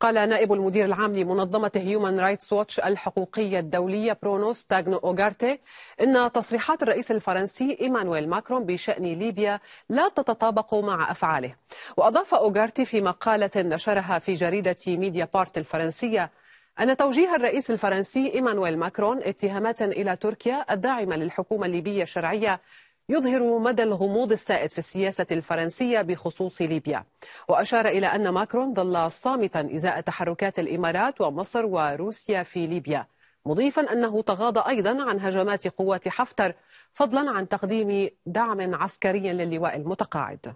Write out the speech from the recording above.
قال نائب المدير العام لمنظمة هيومن رايتس ووتش الحقوقية الدولية برونوس تاغنو أوغارتي إن تصريحات الرئيس الفرنسي إيمانويل ماكرون بشأن ليبيا لا تتطابق مع أفعاله وأضاف أوغارتي في مقالة نشرها في جريدة ميديا بارت الفرنسية أن توجيه الرئيس الفرنسي إيمانويل ماكرون اتهامات إلى تركيا الداعمة للحكومة الليبية الشرعية يظهر مدى الغموض السائد في السياسة الفرنسية بخصوص ليبيا وأشار إلى أن ماكرون ظل صامتا إزاء تحركات الإمارات ومصر وروسيا في ليبيا مضيفا أنه تغاضى أيضا عن هجمات قوات حفتر فضلا عن تقديم دعم عسكري للواء المتقاعد